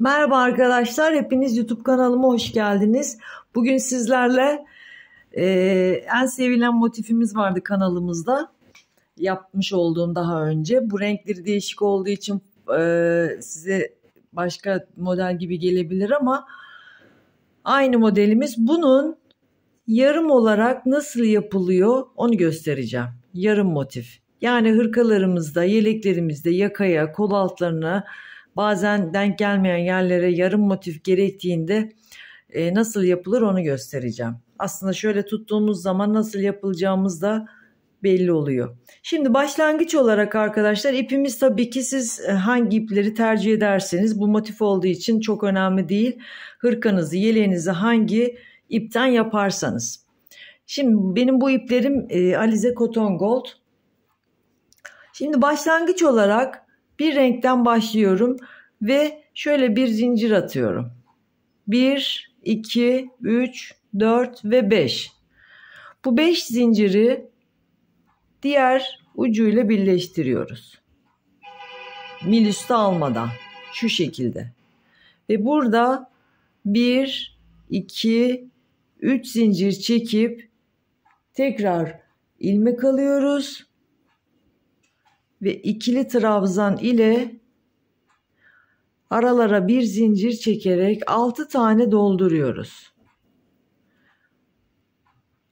Merhaba arkadaşlar, hepiniz YouTube kanalıma hoş geldiniz. Bugün sizlerle e, en sevilen motifimiz vardı kanalımızda. Yapmış olduğum daha önce. Bu renkleri değişik olduğu için e, size başka model gibi gelebilir ama aynı modelimiz. Bunun yarım olarak nasıl yapılıyor onu göstereceğim. Yarım motif. Yani hırkalarımızda, yeleklerimizde, yakaya, kol altlarına, Bazen denk gelmeyen yerlere yarım motif gerektiğinde e, nasıl yapılır onu göstereceğim. Aslında şöyle tuttuğumuz zaman nasıl yapılacağımız da belli oluyor. Şimdi başlangıç olarak arkadaşlar ipimiz tabii ki siz e, hangi ipleri tercih ederseniz bu motif olduğu için çok önemli değil. Hırkanızı, yeleğinizi hangi ipten yaparsanız. Şimdi benim bu iplerim e, Alize Cotton Gold. Şimdi başlangıç olarak bir renkten başlıyorum ve şöyle bir zincir atıyorum. 1, 2, 3, 4 ve 5. Bu 5 zinciri diğer ucuyla birleştiriyoruz. Mil üstü almadan şu şekilde. Ve burada 1, 2, 3 zincir çekip tekrar ilmek alıyoruz ve ikili trabzan ile aralara bir zincir çekerek 6 tane dolduruyoruz.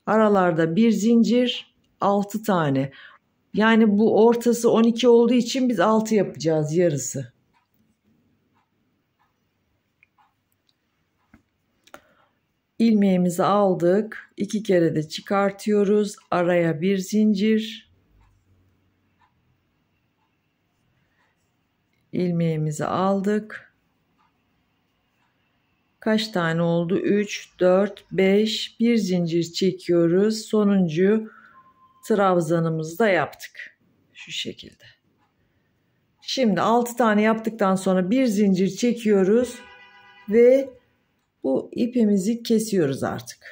Aralarda bir zincir 6 tane. Yani bu ortası 12 olduğu için biz 6 yapacağız yarısı. ilmeğimizi aldık. iki kere de çıkartıyoruz. Araya bir zincir. ilmeğimizi aldık. Kaç tane oldu? 3, 4, 5. Bir zincir çekiyoruz. Sonuncu trabzanımızı da yaptık. Şu şekilde. Şimdi 6 tane yaptıktan sonra bir zincir çekiyoruz ve bu ipimizi kesiyoruz artık.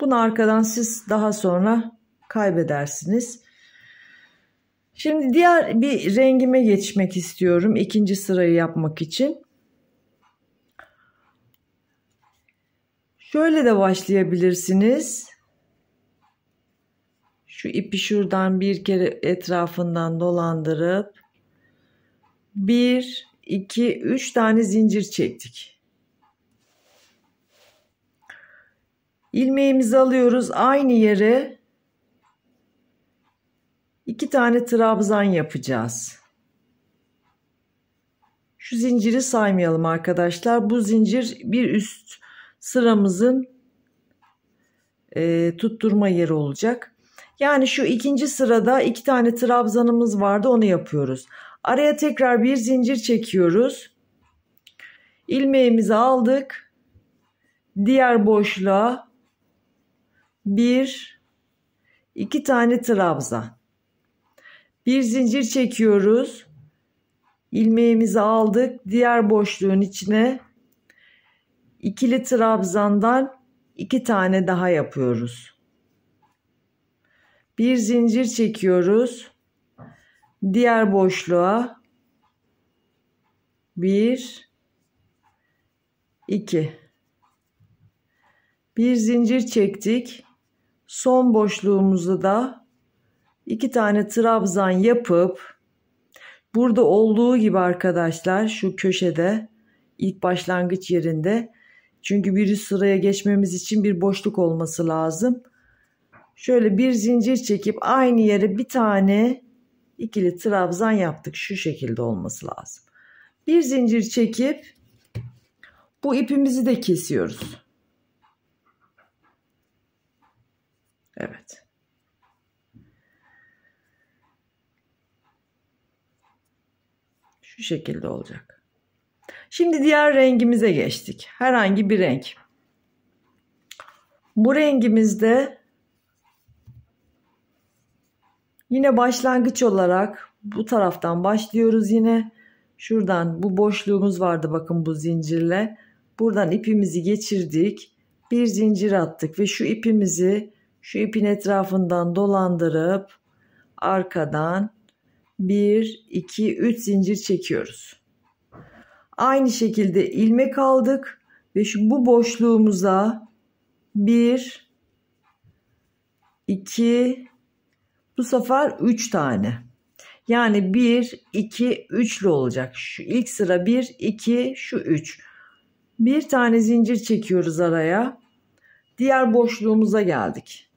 Bunu arkadan siz daha sonra kaybedersiniz. Şimdi diğer bir rengime geçmek istiyorum ikinci sırayı yapmak için. Şöyle de başlayabilirsiniz. Şu ipi şuradan bir kere etrafından dolandırıp 1 2 3 tane zincir çektik. İlmeğimizi alıyoruz aynı yere İki tane trabzan yapacağız. Şu zinciri saymayalım arkadaşlar. Bu zincir bir üst sıramızın e, tutturma yeri olacak. Yani şu ikinci sırada iki tane trabzanımız vardı onu yapıyoruz. Araya tekrar bir zincir çekiyoruz. İlmeğimizi aldık. Diğer boşluğa bir iki tane trabzan. Bir zincir çekiyoruz. ilmeğimizi aldık. Diğer boşluğun içine ikili trabzandan iki tane daha yapıyoruz. Bir zincir çekiyoruz. Diğer boşluğa bir iki bir zincir çektik. Son boşluğumuzu da iki tane trabzan yapıp burada olduğu gibi arkadaşlar şu köşede ilk başlangıç yerinde çünkü bir üst sıraya geçmemiz için bir boşluk olması lazım. Şöyle bir zincir çekip aynı yere bir tane ikili trabzan yaptık. Şu şekilde olması lazım. Bir zincir çekip bu ipimizi de kesiyoruz. Evet. Şu şekilde olacak. Şimdi diğer rengimize geçtik. Herhangi bir renk. Bu rengimizde yine başlangıç olarak bu taraftan başlıyoruz yine. Şuradan bu boşluğumuz vardı bakın bu zincirle. Buradan ipimizi geçirdik. Bir zincir attık ve şu ipimizi şu ipin etrafından dolandırıp arkadan 1, 2, 3 zincir çekiyoruz. Aynı şekilde ilmek aldık ve şu bu boşluğumuza 1, 2, bu sefer 3 tane. Yani 1, 2, 3'lü olacak. Şu ilk sıra 1, 2, şu 3. Bir tane zincir çekiyoruz araya. Diğer boşluğumuza geldik.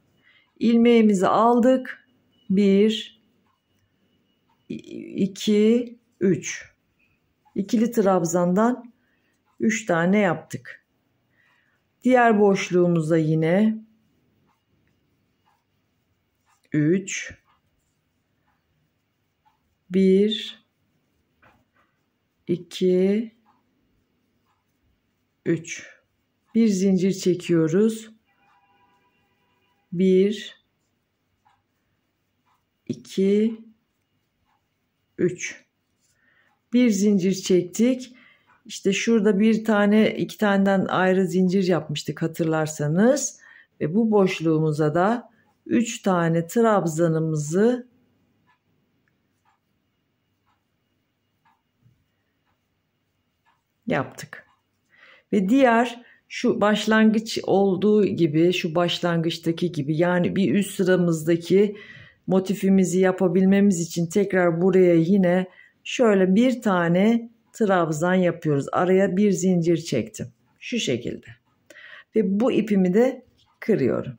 Ilmeğimizi aldık. 1, 2, 3. İkili trabzandan 3 tane yaptık. Diğer boşluğumuza yine 3 1 2 3 bir zincir çekiyoruz. 1 2 3 bir zincir çektik işte şurada bir tane iki taneden ayrı zincir yapmıştık hatırlarsanız ve bu boşluğumuza da 3 tane trabzanımızı yaptık. Ve diğer şu başlangıç olduğu gibi şu başlangıçtaki gibi yani bir üst sıramızdaki motifimizi yapabilmemiz için tekrar buraya yine şöyle bir tane trabzan yapıyoruz. Araya bir zincir çektim. Şu şekilde. Ve bu ipimi de kırıyorum.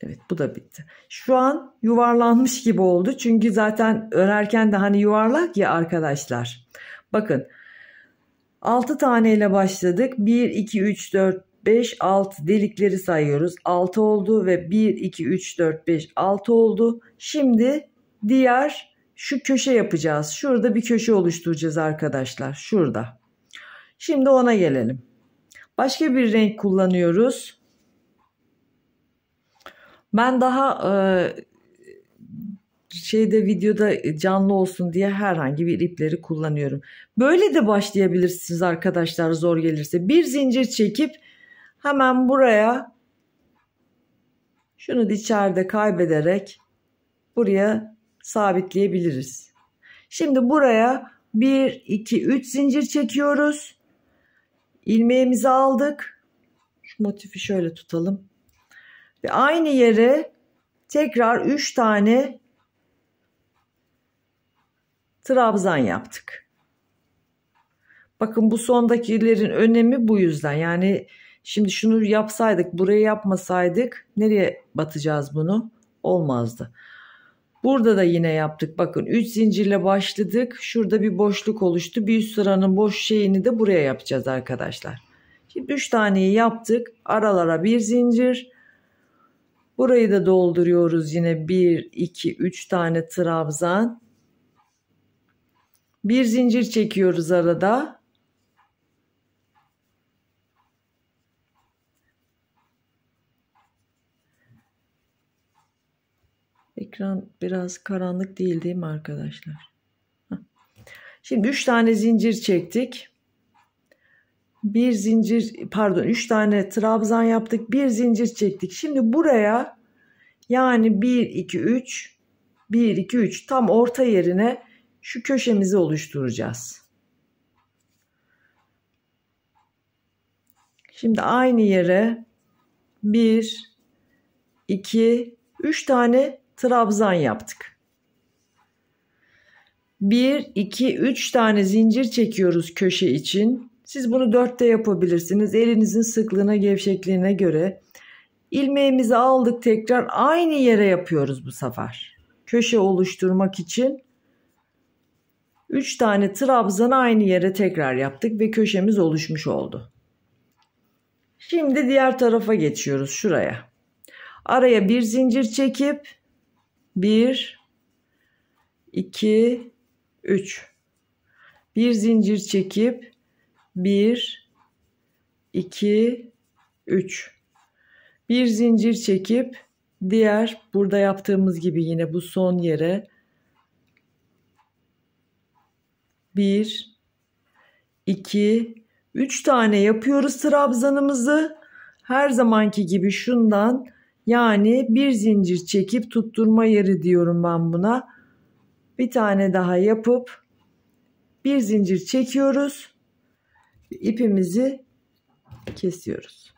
Evet bu da bitti. Şu an yuvarlanmış gibi oldu. Çünkü zaten örerken de hani yuvarlak ya arkadaşlar. Bakın 6 tane ile başladık. 1, 2, 3, 4, 5, 6 delikleri sayıyoruz. 6 oldu ve 1, 2, 3, 4, 5, 6 oldu. Şimdi diğer şu köşe yapacağız. Şurada bir köşe oluşturacağız arkadaşlar. Şurada. Şimdi ona gelelim. Başka bir renk kullanıyoruz. Ben daha e, şeyde videoda canlı olsun diye herhangi bir ipleri kullanıyorum. Böyle de başlayabilirsiniz arkadaşlar zor gelirse. Bir zincir çekip Hemen buraya şunu içeride kaybederek buraya sabitleyebiliriz. Şimdi buraya 1, 2, 3 zincir çekiyoruz. İlmeğimizi aldık. Şu motifi şöyle tutalım. Ve aynı yere tekrar 3 tane trabzan yaptık. Bakın bu sondakilerin önemi bu yüzden. Yani Şimdi şunu yapsaydık, burayı yapmasaydık nereye batacağız bunu? Olmazdı. Burada da yine yaptık. Bakın 3 zincirle başladık. Şurada bir boşluk oluştu. Bir üst sıranın boş şeyini de buraya yapacağız arkadaşlar. Şimdi 3 taneyi yaptık. Aralara bir zincir. Burayı da dolduruyoruz yine 1, 2, 3 tane trabzan. Bir zincir çekiyoruz arada. Ekran biraz karanlık değil değil mi arkadaşlar? Şimdi 3 tane zincir çektik. Bir zincir pardon 3 tane trabzan yaptık. Bir zincir çektik. Şimdi buraya yani 1 2 3 1 2 3 tam orta yerine şu köşemizi oluşturacağız. Şimdi aynı yere 1 2 3 tane trabzan yaptık. 1, 2, 3 tane zincir çekiyoruz köşe için. Siz bunu 4'te yapabilirsiniz. Elinizin sıklığına, gevşekliğine göre. İlmeğimizi aldık tekrar aynı yere yapıyoruz bu sefer. Köşe oluşturmak için 3 tane trabzanı aynı yere tekrar yaptık ve köşemiz oluşmuş oldu. Şimdi diğer tarafa geçiyoruz şuraya. Araya bir zincir çekip 1 2 3 bir zincir çekip 1 2 3 bir zincir çekip diğer burada yaptığımız gibi yine bu son yere 1 2 3 tane yapıyoruz trabzanımızı. Her zamanki gibi şundan yani bir zincir çekip tutturma yeri diyorum ben buna. Bir tane daha yapıp bir zincir çekiyoruz. İpimizi kesiyoruz.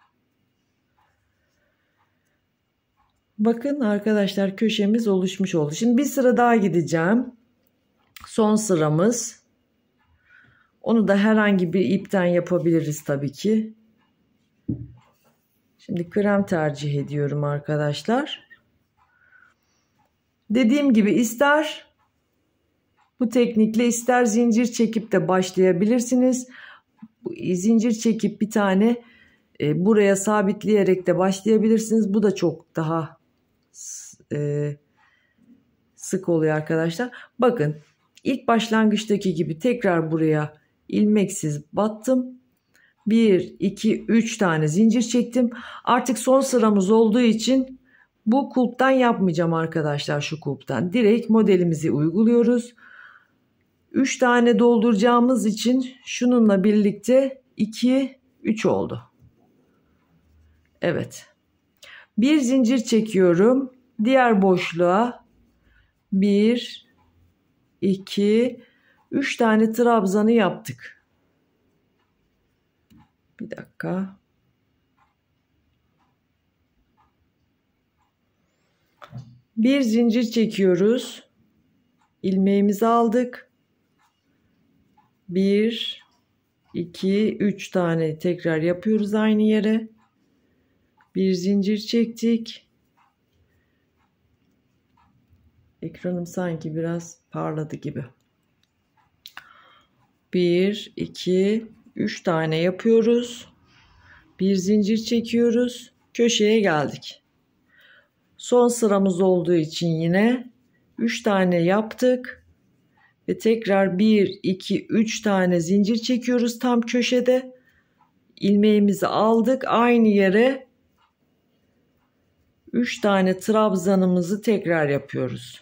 Bakın arkadaşlar köşemiz oluşmuş oldu. Şimdi bir sıra daha gideceğim. Son sıramız. Onu da herhangi bir ipten yapabiliriz tabii ki. Şimdi krem tercih ediyorum arkadaşlar. Dediğim gibi ister bu teknikle ister zincir çekip de başlayabilirsiniz. Zincir çekip bir tane e, buraya sabitleyerek de başlayabilirsiniz. Bu da çok daha e, sık oluyor arkadaşlar. Bakın ilk başlangıçtaki gibi tekrar buraya ilmeksiz battım. 1, 2, 3 tane zincir çektim. Artık son sıramız olduğu için bu kulptan yapmayacağım arkadaşlar şu kulptan. Direkt modelimizi uyguluyoruz. 3 tane dolduracağımız için şununla birlikte 2, 3 oldu. Evet. Bir zincir çekiyorum. Diğer boşluğa 1, 2, 3 tane trabzanı yaptık. Bir dakika. Bir zincir çekiyoruz. İlmeğimizi aldık. Bir, iki, üç tane tekrar yapıyoruz aynı yere. Bir zincir çektik. Ekranım sanki biraz parladı gibi. 1 2 3 tane yapıyoruz. Bir zincir çekiyoruz. Köşeye geldik. Son sıramız olduğu için yine 3 tane yaptık. Ve tekrar 1, 2, 3 tane zincir çekiyoruz tam köşede. İlmeğimizi aldık. Aynı yere 3 tane trabzanımızı tekrar yapıyoruz.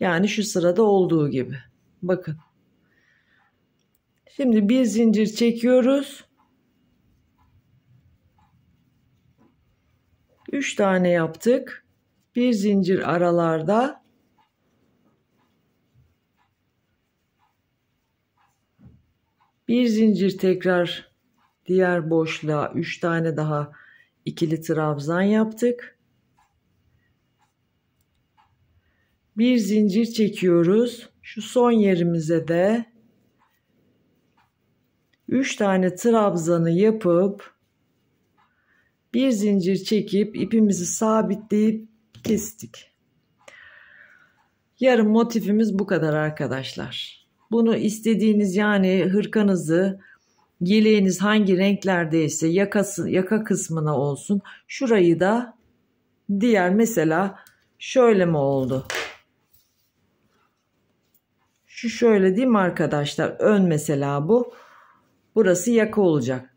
Yani şu sırada olduğu gibi. Bakın. Şimdi bir zincir çekiyoruz. 3 tane yaptık. Bir zincir aralarda. Bir zincir tekrar diğer boşluğa 3 tane daha ikili trabzan yaptık. Bir zincir çekiyoruz. Şu son yerimize de 3 tane trabzanı yapıp bir zincir çekip ipimizi sabitleyip kestik. Yarın motifimiz bu kadar arkadaşlar. Bunu istediğiniz yani hırkanızı yeleğiniz hangi renklerdeyse yakası, yaka kısmına olsun. Şurayı da diğer mesela şöyle mi oldu? Şu şöyle değil mi arkadaşlar? Ön mesela bu. Burası yaka olacak.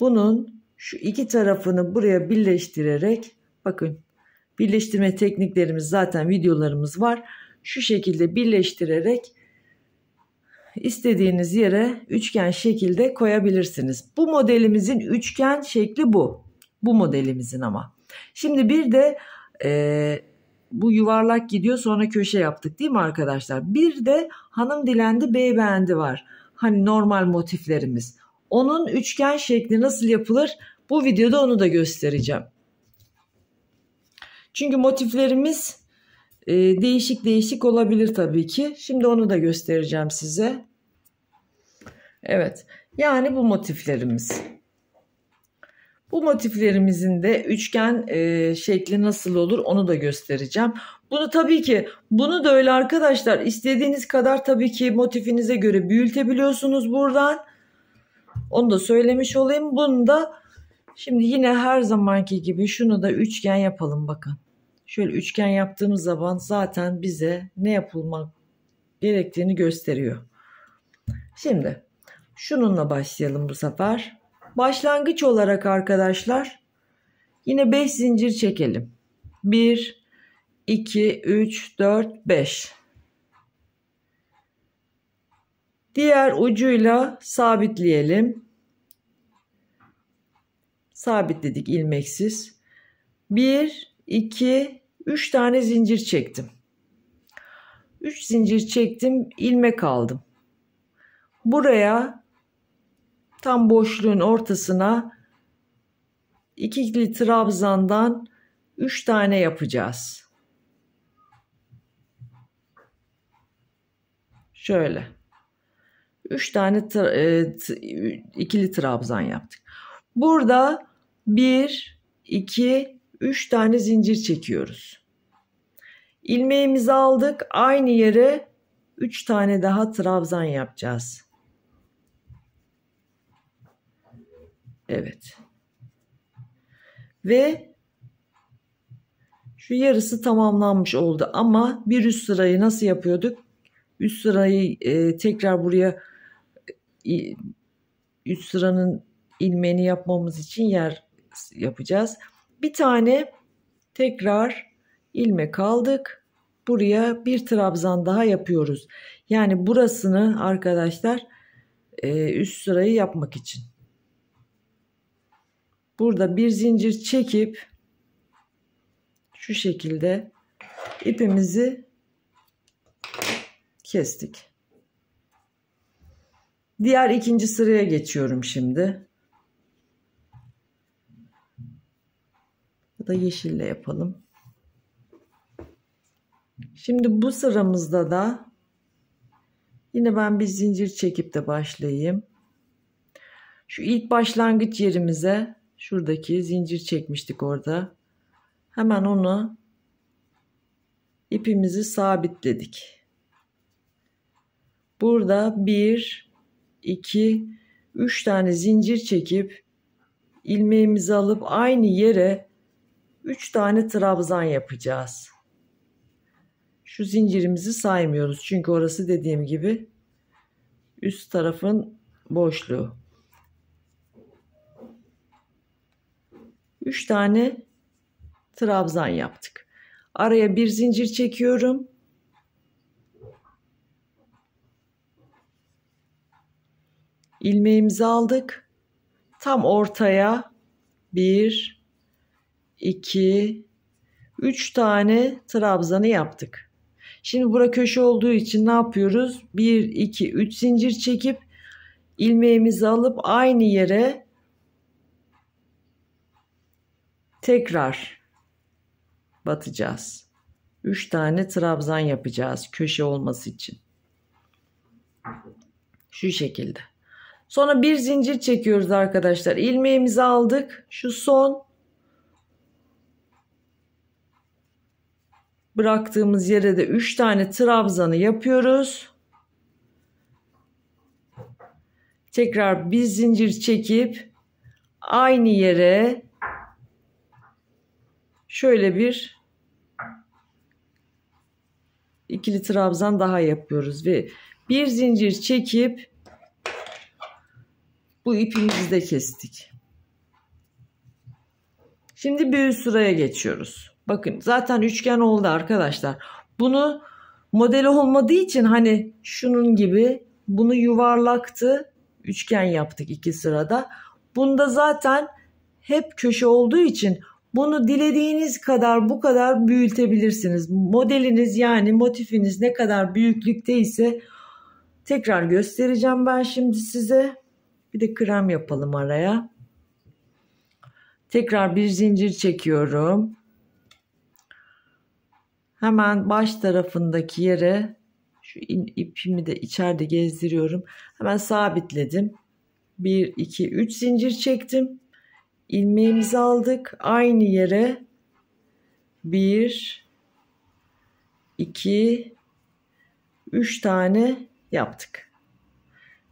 Bunun şu iki tarafını buraya birleştirerek bakın birleştirme tekniklerimiz zaten videolarımız var. Şu şekilde birleştirerek istediğiniz yere üçgen şekilde koyabilirsiniz. Bu modelimizin üçgen şekli bu. Bu modelimizin ama. Şimdi bir de e, bu yuvarlak gidiyor sonra köşe yaptık değil mi arkadaşlar? Bir de hanım dilendi bey beğendi var hani normal motiflerimiz. Onun üçgen şekli nasıl yapılır? Bu videoda onu da göstereceğim. Çünkü motiflerimiz e, değişik değişik olabilir tabii ki. Şimdi onu da göstereceğim size. Evet. Yani bu motiflerimiz. Bu motiflerimizin de üçgen e, şekli nasıl olur onu da göstereceğim. Bunu tabii ki bunu da öyle arkadaşlar istediğiniz kadar tabii ki motifinize göre büyütebiliyorsunuz buradan. Onu da söylemiş olayım. Bunu da şimdi yine her zamanki gibi şunu da üçgen yapalım bakın. Şöyle üçgen yaptığımız zaman zaten bize ne yapılmak gerektiğini gösteriyor. Şimdi şununla başlayalım bu sefer. Başlangıç olarak arkadaşlar yine 5 zincir çekelim. 1, 2, 3, 4, 5. Diğer ucuyla sabitleyelim. Sabitledik ilmeksiz. 1, 2, 3 tane zincir çektim. 3 zincir çektim, ilmek aldım. Buraya tam boşluğun ortasına 2 litre trabzandan 3 tane yapacağız. Şöyle. 3 tane tra e, ikili trabzan yaptık. Burada 1, 2, 3 tane zincir çekiyoruz. İlmeğimizi aldık. Aynı yere 3 tane daha trabzan yapacağız. Evet. Ve şu yarısı tamamlanmış oldu ama bir üst sırayı nasıl yapıyorduk? Üst sırayı e, tekrar buraya e, üst sıranın ilmeğini yapmamız için yer yapacağız. Bir tane tekrar ilmek aldık. Buraya bir trabzan daha yapıyoruz. Yani burasını arkadaşlar e, üst sırayı yapmak için burada bir zincir çekip şu şekilde ipimizi kestik. Diğer ikinci sıraya geçiyorum şimdi. Ya da yeşille yapalım. Şimdi bu sıramızda da yine ben bir zincir çekip de başlayayım. Şu ilk başlangıç yerimize Şuradaki zincir çekmiştik orada. Hemen onu ipimizi sabitledik. Burada 1, 2, 3 tane zincir çekip ilmeğimizi alıp aynı yere 3 tane trabzan yapacağız. Şu zincirimizi saymıyoruz çünkü orası dediğim gibi üst tarafın boşluğu. 3 tane trabzan yaptık. Araya bir zincir çekiyorum. ilmeğimizi aldık. Tam ortaya 1 2 3 tane trabzanı yaptık. Şimdi bura köşe olduğu için ne yapıyoruz? 1 2 3 zincir çekip ilmeğimizi alıp aynı yere tekrar batacağız. Üç tane trabzan yapacağız köşe olması için. Şu şekilde. Sonra bir zincir çekiyoruz arkadaşlar. İlmeğimizi aldık. Şu son bıraktığımız yere de üç tane trabzanı yapıyoruz. Tekrar bir zincir çekip aynı yere şöyle bir ikili trabzan daha yapıyoruz ve bir zincir çekip bu ipimizi de kestik. Şimdi bir üst sıraya geçiyoruz. Bakın zaten üçgen oldu arkadaşlar. Bunu modeli olmadığı için hani şunun gibi bunu yuvarlaktı. Üçgen yaptık iki sırada. Bunda zaten hep köşe olduğu için bunu dilediğiniz kadar bu kadar büyütebilirsiniz. Modeliniz yani motifiniz ne kadar büyüklükte ise tekrar göstereceğim ben şimdi size. Bir de krem yapalım araya. Tekrar bir zincir çekiyorum. Hemen baş tarafındaki yere şu ipimi de içeride gezdiriyorum. Hemen sabitledim. 1 2 3 zincir çektim ilmeğimizi aldık. Aynı yere 1 2 3 tane yaptık.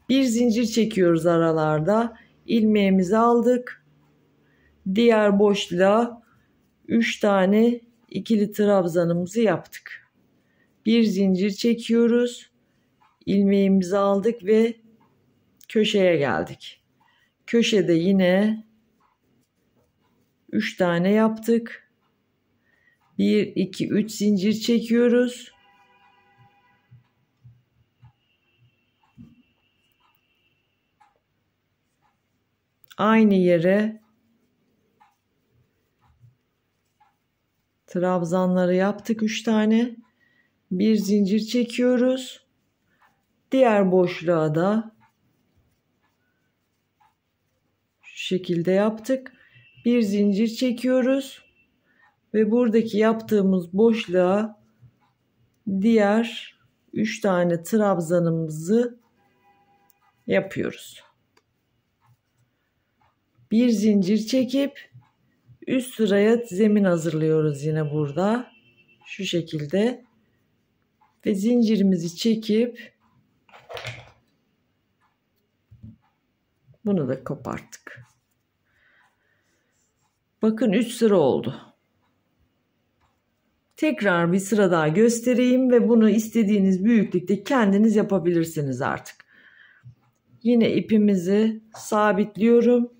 Bir zincir çekiyoruz aralarda. ilmeğimizi aldık. Diğer boşluğa 3 tane ikili trabzanımızı yaptık. Bir zincir çekiyoruz. ilmeğimizi aldık ve köşeye geldik. Köşede yine 3 tane yaptık. 1 2 3 zincir çekiyoruz. Aynı yere trabzanları yaptık 3 tane. Bir zincir çekiyoruz. Diğer boşluğa da şu şekilde yaptık bir zincir çekiyoruz ve buradaki yaptığımız boşluğa diğer 3 tane trabzanımızı yapıyoruz. Bir zincir çekip üst sıraya zemin hazırlıyoruz yine burada. Şu şekilde ve zincirimizi çekip bunu da koparttık. Bakın 3 sıra oldu. Tekrar bir sıra daha göstereyim ve bunu istediğiniz büyüklükte kendiniz yapabilirsiniz artık. Yine ipimizi sabitliyorum.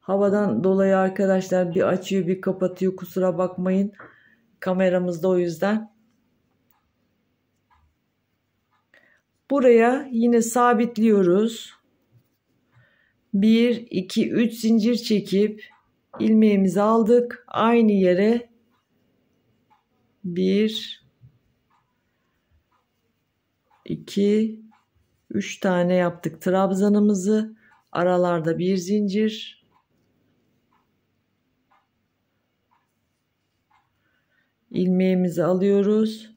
Havadan dolayı arkadaşlar bir açıyor bir kapatıyor kusura bakmayın. Kameramızda o yüzden. Buraya yine sabitliyoruz. 1, 2, 3 zincir çekip ilmeğimizi aldık. Aynı yere 1, 2, 3 tane yaptık trabzanımızı. Aralarda bir zincir. ilmeğimizi alıyoruz.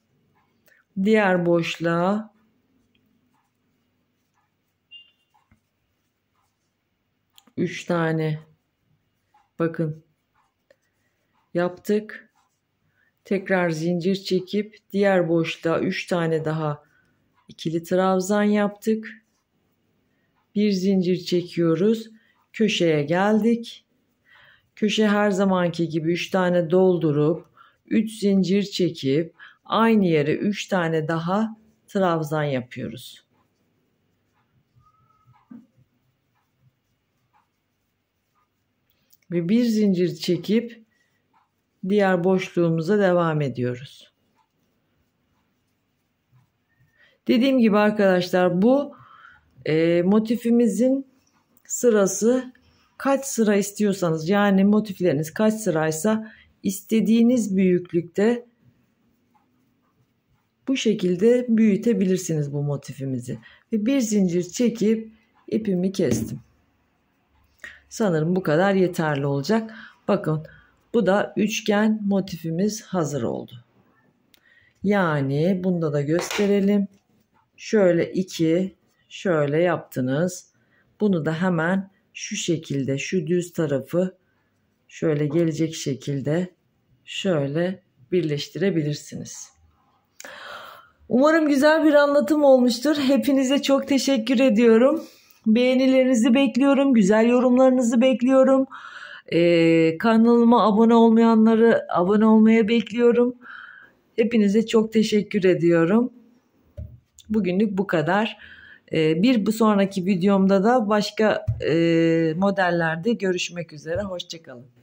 Diğer boşluğa 3 tane bakın yaptık. Tekrar zincir çekip diğer boşluğa 3 tane daha ikili trabzan yaptık. Bir zincir çekiyoruz. Köşeye geldik. Köşe her zamanki gibi 3 tane doldurup 3 zincir çekip aynı yere 3 tane daha trabzan yapıyoruz. ve bir zincir çekip diğer boşluğumuza devam ediyoruz. Dediğim gibi arkadaşlar bu e, motifimizin sırası kaç sıra istiyorsanız yani motifleriniz kaç sıraysa istediğiniz büyüklükte bu şekilde büyütebilirsiniz bu motifimizi. Ve bir zincir çekip ipimi kestim. Sanırım bu kadar yeterli olacak. Bakın bu da üçgen motifimiz hazır oldu. Yani bunda da gösterelim. Şöyle iki, şöyle yaptınız. Bunu da hemen şu şekilde şu düz tarafı şöyle gelecek şekilde şöyle birleştirebilirsiniz. Umarım güzel bir anlatım olmuştur. Hepinize çok teşekkür ediyorum. Beğenilerinizi bekliyorum. Güzel yorumlarınızı bekliyorum. Ee, kanalıma abone olmayanları abone olmaya bekliyorum. Hepinize çok teşekkür ediyorum. Bugünlük bu kadar. Ee, bir bu sonraki videomda da başka e, modellerde görüşmek üzere. Hoşçakalın.